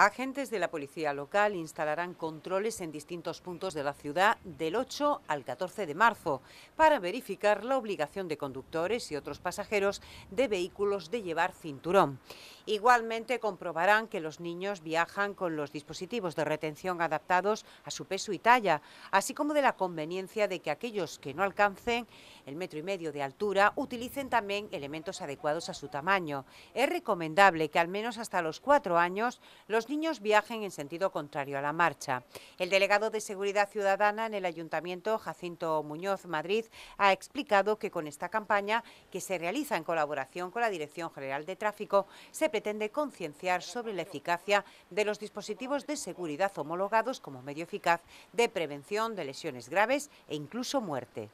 Agentes de la policía local instalarán controles en distintos puntos de la ciudad del 8 al 14 de marzo para verificar la obligación de conductores y otros pasajeros de vehículos de llevar cinturón. Igualmente comprobarán que los niños viajan con los dispositivos de retención adaptados a su peso y talla, así como de la conveniencia de que aquellos que no alcancen el metro y medio de altura utilicen también elementos adecuados a su tamaño. Es recomendable que al menos hasta los cuatro años los niños viajen en sentido contrario a la marcha. El delegado de Seguridad Ciudadana en el Ayuntamiento, Jacinto Muñoz Madrid, ha explicado que con esta campaña, que se realiza en colaboración con la Dirección General de Tráfico, se pretende concienciar sobre la eficacia de los dispositivos de seguridad homologados como medio eficaz de prevención de lesiones graves e incluso muerte.